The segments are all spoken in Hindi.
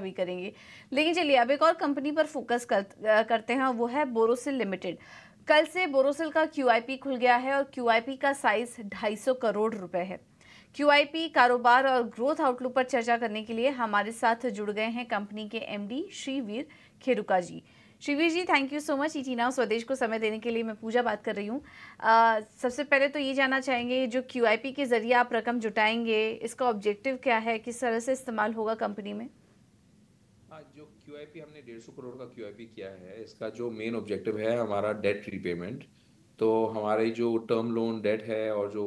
भी करेंगे लेकिन चलिए अब एक और कंपनी पर फोकस कर, करते हैं वो है बोरोसिल लिमिटेड कल से बोरोसिल का क्यू खुल गया है और क्यू का साइज ढाई करोड़ रुपए है क्यू कारोबार और ग्रोथ आउटलुक पर चर्चा करने के लिए हमारे साथ जुड़ गए हैं कंपनी के MD Shriveer Kheruka ji Shriveer ji thank you so much ET Swadesh को समय देने के लिए मैं पूजा बात कर रही हूँ सबसे पहले तो ये जानना चाहेंगे जो क्यू के जरिए आप रकम जुटाएंगे इसका ऑब्जेक्टिव क्या है किस तरह से इस्तेमाल होगा कंपनी में हाँ, जो क्यू हमने डेढ़ सौ करोड़ का क्यू किया है इसका जो मेन ऑब्जेक्टिव है हमारा डेट रीपेमेंट तो हमारी जो टर्म लोन डेट है और जो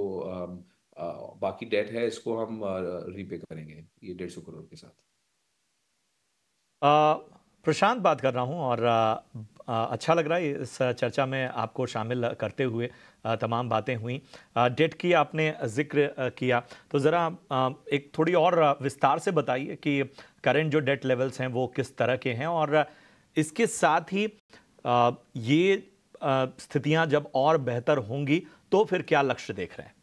बाकी डेट है इसको हम रीपे करेंगे ये डेढ़ सौ करोड़ के साथ प्रशांत बात कर रहा हूँ और अच्छा लग रहा है इस चर्चा में आपको शामिल करते हुए तमाम बातें हुई डेट की आपने जिक्र किया तो ज़रा एक थोड़ी और विस्तार से बताइए कि करंट जो डेट लेवल्स हैं वो किस तरह के हैं और इसके साथ ही ये स्थितियां जब और बेहतर होंगी तो फिर क्या लक्ष्य देख रहे हैं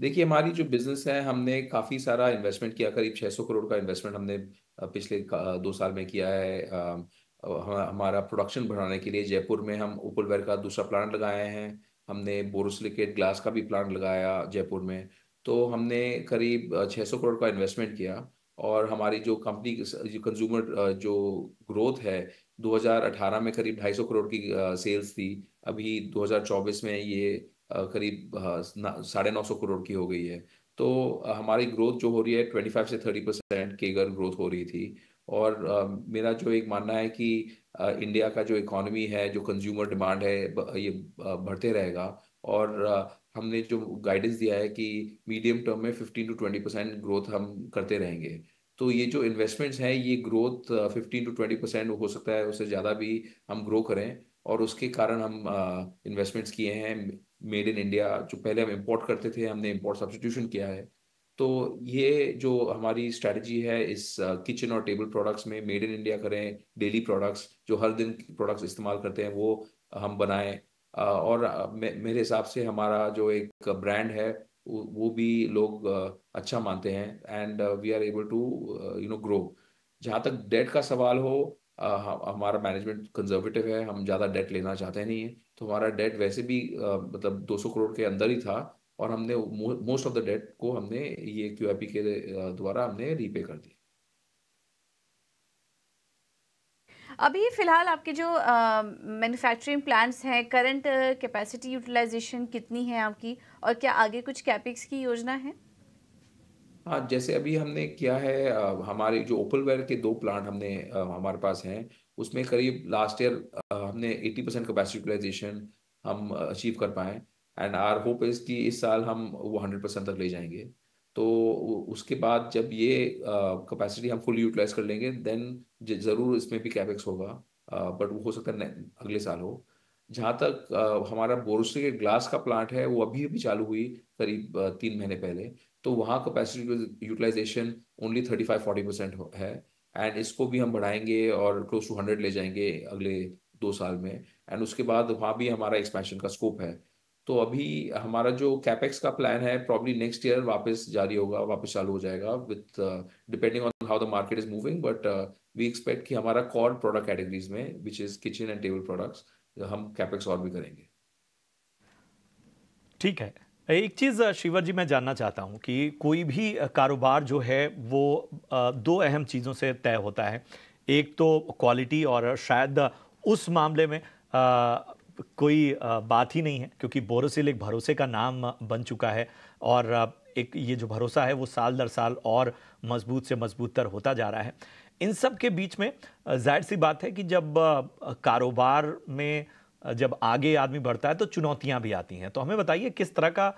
देखिए हमारी जो बिजनेस है हमने काफ़ी सारा इन्वेस्टमेंट किया करीब 600 करोड़ का इन्वेस्टमेंट हमने पिछले दो साल में किया है हमारा प्रोडक्शन बढ़ाने के लिए जयपुर में हम ओपलवेयर का दूसरा प्लांट लगाए हैं हमने बोरोसिलिकेट ग्लास का भी प्लांट लगाया जयपुर में तो हमने करीब 600 करोड़ का इन्वेस्टमेंट किया और हमारी जो कंपनी कंज्यूमर जो ग्रोथ है 2018 में करीब 250 करोड़ की सेल्स थी अभी 2024 में ये करीब साढ़े नौ सौ करोड़ की हो गई है तो हमारी ग्रोथ जो हो रही है 25 से 30 परसेंट केगर ग्रोथ हो रही थी और uh, मेरा जो एक मानना है कि uh, इंडिया का जो इकोनॉमी है जो कंज्यूमर डिमांड है ये बढ़ते रहेगा और uh, हमने जो गाइडेंस दिया है कि मीडियम टर्म में fifteen to twenty percent growth हम करते रहेंगे तो ये जो इन्वेस्टमेंट्स हैं ये growth fifteen to twenty percent हो सकता है उससे ज़्यादा भी हम ग्रो करें और उसके कारण हम इन्वेस्टमेंट्स किए हैं मेड इन इंडिया जो पहले हम इम्पोर्ट करते थे हमने इम्पोर्ट सब्सटीट्यूशन किया है तो ये जो हमारी स्ट्रेटजी है इस किचन और टेबल प्रोडक्ट्स में मेड इन इंडिया करें डेली प्रोडक्ट्स जो हर दिन प्रोडक्ट्स इस्तेमाल करते हैं वो हम बनाएं और मेरे हिसाब से हमारा जो एक ब्रांड है वो भी लोग अच्छा मानते हैं and we are able to you know grow जहाँ तक डेट का सवाल हो हमारा मैनेजमेंट कंजर्वेटिव है हम ज़्यादा डेट लेना चाहते नहीं है तो हमारा डेट वैसे भी मतलब 200 करोड़ के अंदर ही था और हमने मोस्ट ऑफ द डेट को हमने ये क्यू आई पी के द्वारा हमने रीपे कर दिया अभी फ़िलहाल आपके जो मैन्युफैक्चरिंग प्लांट्स हैं करंट कैपेसिटी यूटिलाइजेशन कितनी है आपकी और क्या आगे कुछ कैपिक्स की योजना है हाँ जैसे अभी हमने किया है आ, हमारे जो ओपलवेयर के दो प्लांट हमने आ, हमारे पास हैं उसमें करीब लास्ट ईयर हमने 80 परसेंट कैपेसिटी यूटिलाइजेशन हम अचीव कर पाए एंड आर होप इज कि इस साल हम वो हंड्रेड परसेंट तक ले जाएंगे तो उसके बाद जब ये कैपेसिटी uh, हम फुल यूटिलाइज कर लेंगे देन ज़रूर इसमें भी कैपेक्स होगा बट uh, हो सकता है अगले साल हो जहाँ तक uh, हमारा के ग्लास का प्लांट है वो अभी अभी चालू हुई करीब तीन महीने पहले तो वहाँ capacity utilisation only thirty five forty percent है एंड इसको भी हम बढ़ाएंगे और क्लोज टू हंड्रेड ले जाएंगे अगले दो साल में एंड उसके बाद वहाँ भी हमारा एक्सपेंशन का स्कोप है तो अभी हमारा जो कैपेक्स का प्लान है प्रॉब्ली नेक्स्ट ईयर वापस जारी होगा वापस चालू हो जाएगा with depending on how the market is moving but we expect कि हमारा कॉर प्रोडक्ट कैटेगरीज में which is kitchen and table products हम कैपेक्स और भी करेंगे ठीक है एक चीज़ uh, शिवर जी मैं जानना चाहता हूँ कि कोई भी uh, कारोबार जो है वो uh, दो अहम चीज़ों से तय होता है एक तो क्वालिटी और शायद उस मामले में कोई बात ही नहीं है क्योंकि बोरोसिल एक भरोसे का नाम बन चुका है और एक ये जो भरोसा है वो साल दर साल और मजबूत से मजबूत तर होता जा रहा है इन सब के बीच में जाहिर सी बात है कि जब कारोबार में जब आगे आदमी बढ़ता है तो चुनौतियां भी आती हैं तो हमें बताइए किस तरह का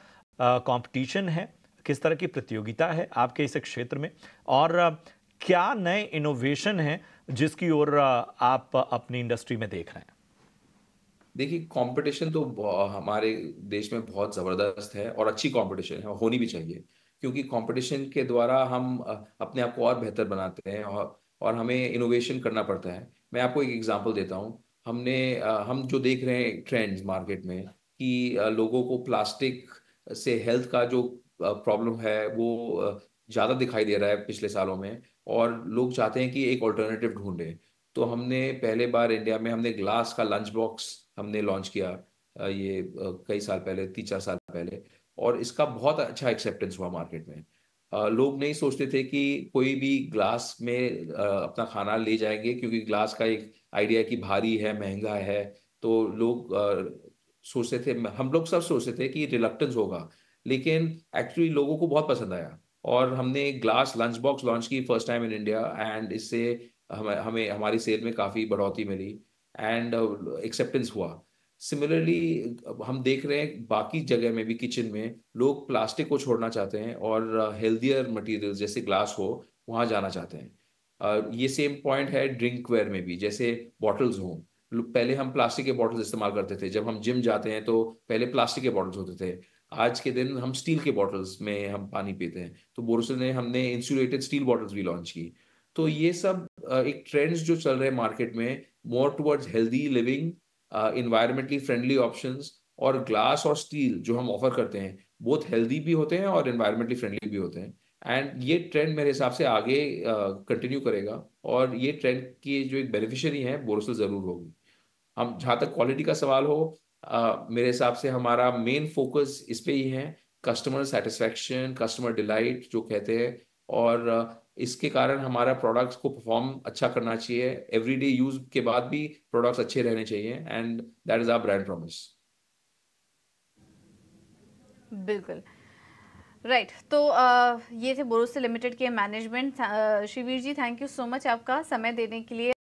कंपटीशन है किस तरह की प्रतियोगिता है आपके इस क्षेत्र में और क्या नए इनोवेशन हैं जिसकी ओर आप अपनी इंडस्ट्री में देख रहे हैं देखिए कंपटीशन तो हमारे देश में बहुत ज़बरदस्त है और अच्छी कंपटीशन है होनी भी चाहिए क्योंकि कंपटीशन के द्वारा हम अपने आप को और बेहतर बनाते हैं और, और हमें इनोवेशन करना पड़ता है मैं आपको एक एग्जांपल देता हूँ हमने हम जो देख रहे हैं ट्रेंड्स मार्केट में कि लोगों को प्लास्टिक से हेल्थ का जो प्रॉब्लम है वो ज़्यादा दिखाई दे रहा है पिछले सालों में और लोग चाहते हैं कि एक ऑल्टरनेटिव ढूंढें तो हमने पहले बार इंडिया में हमने ग्लास का लंच बॉक्स हमने लॉन्च किया ये कई साल पहले तीन चार साल पहले और इसका बहुत अच्छा एक्सेप्टेंस हुआ मार्केट में लोग नहीं सोचते थे कि कोई भी ग्लास में अपना खाना ले जाएंगे क्योंकि ग्लास का एक आइडिया कि भारी है महंगा है तो लोग सोचते थे हम लोग सब सोचते थे कि रिलक्टेंस होगा लेकिन एक्चुअली लोगों को बहुत पसंद आया और हमने ग्लास लंच बॉक्स लॉन्च की first time in India and इससे हमें हमें हमारी सेल में काफ़ी बढ़ोतरी मिली एंड एक्सेप्टेंस uh, हुआ सिमिलरली हम देख रहे हैं बाकी जगह में भी किचन में लोग प्लास्टिक को छोड़ना चाहते हैं और हेल्दियर uh, मटेरियल जैसे ग्लास हो वहाँ जाना चाहते हैं uh, ये सेम पॉइंट है ड्रिंक वेयर में भी जैसे बॉटल्स हों पहले हम प्लास्टिक के बॉटल्स इस्तेमाल करते थे जब हम जिम जाते हैं तो पहले प्लास्टिक के बॉटल्स होते थे आज के दिन हम स्टील के बॉटल्स में हम पानी पीते हैं तो बोरसल ने हमने इंसुलेटेड स्टील बॉटल्स भी लॉन्च की तो हम्म। ये सब एक ट्रेंड्स जो चल रहे हैं मार्केट में more towards healthy living environmentally friendly option और ग्लास और स्टील जो हम ऑफर करते हैं बहुत हेल्दी भी होते हैं और इन्वायरमेंटली फ्रेंडली भी होते हैं एंड ये ट्रेंड मेरे हिसाब से आगे कंटिन्यू uh, करेगा और ये ट्रेंड की जो एक बेनिफिशरी है बोरोसिल ज़रूर होगी हम जहाँ तक क्वालिटी का सवाल हो uh, मेरे हिसाब से हमारा मेन फोकस इस पर ही है कस्टमर सेटिस्फेक्शन कस्टमर डिलाइट जो कहते हैं और इसके कारण हमारा प्रोडक्ट्स को परफॉर्म अच्छा करना चाहिए एवरीडे यूज के बाद भी प्रोडक्ट्स अच्छे रहने चाहिए and that is our brand promise बिल्कुल राइट right. तो आ, ये थे बोरोसे लिमिटेड के management Shivir ji thank you so much आपका समय देने के लिए